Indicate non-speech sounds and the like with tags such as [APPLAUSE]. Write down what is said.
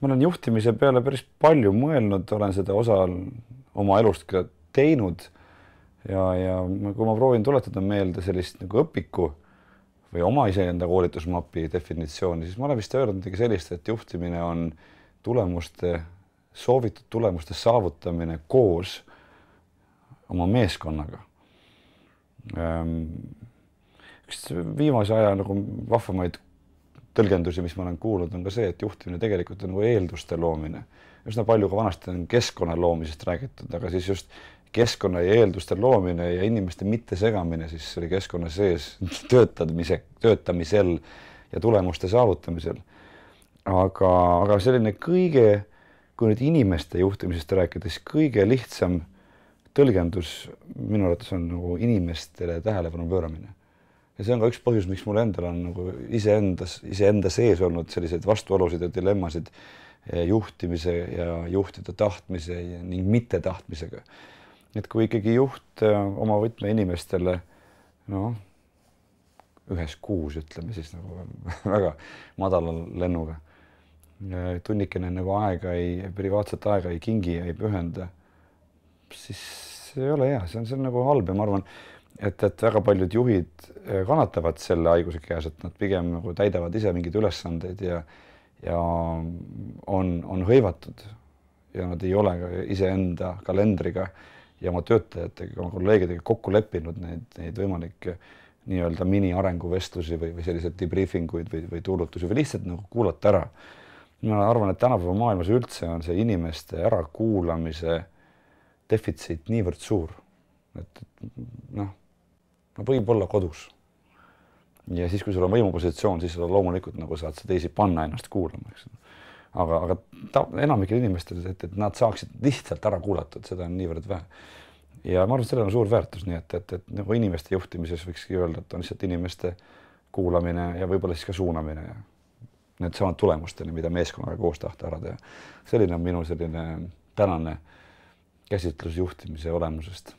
ma olen juhtimise peale päris palju mõelnud, olen seda osa oma elust ka teinud. ja, ja kui ma proovin tuletada meelde sellist nagu õpiku või oma iseenda koolitusmapi definitsiooni, siis ma olen vist öelnud midagi sellist, et juhtimine on tulemuste, soovitud tulemuste saavutamine koos oma meeskonnaga. Ehm, üks viimase aja nagu vahvamaid tõlgendusi, mis ma olen kuulnud, on ka see, et juhtimine tegelikult on nagu eelduste loomine. üsna palju ka vanasti on keskkonna loomisest räägitud, aga siis just keskkonna ja eelduste loomine ja inimeste mittesegamine siis selle keskkonna sees [LAUGHS] töötamise, töötamisel ja tulemuste saavutamisel. aga, aga selline kõige, kui nüüd inimeste juhtimisest rääkida, siis kõige lihtsam tõlgendus minu arvates on nagu inimestele tähelepanu pööramine ja see on ka üks põhjus, miks mul endal on nagu iseendas, iseenda sees olnud selliseid vastuolusid ja dilemmasid eh, juhtimise ja juhtida tahtmise ning mittetahtmisega. et kui ikkagi juht eh, oma võtmeinimestele noh, ühes kuus ütleme siis nagu [LAUGHS] väga madala lennuga, eh, tunnikene nagu aega ei, privaatset aega ei kingi, ei pühenda, siis see ei ole hea, see on, see on nagu halb ja ma arvan, et, et väga paljud juhid eh, kannatavad selle haiguse käes, et nad pigem nagu täidavad ise mingeid ülesandeid ja ja on, on hõivatud ja nad ei ole iseenda kalendriga ja oma töötajatega, oma kolleegidega kokku leppinud neid, neid võimalikke nii-öelda miniarenguvestlusi või, või selliseid debriefing uid või, või tuulutusi või lihtsalt nagu kuulata ära. mina arvan, et tänapäeva maailmas üldse on see inimeste ärakuulamise defitsiit niivõrd suur, et no võib-olla kodus. ja siis, kui sul on võimupositsioon, siis loomulikult nagu saad sa teisi panna ennast kuulama, eks aga, aga ta enamikel inimestel, et, et nad saaksid lihtsalt ära kuulatud, seda on niivõrd vähe. ja ma arvan, et sellel on suur väärtus, nii et, et, et nagu inimeste juhtimises võikski öelda, et on lihtsalt inimeste kuulamine ja võib-olla siis ka suunamine ja needsamad tulemusteni, mida meeskonnaga koos tahta ära teha. selline on minu selline tänane käsitlus juhtimise olemusest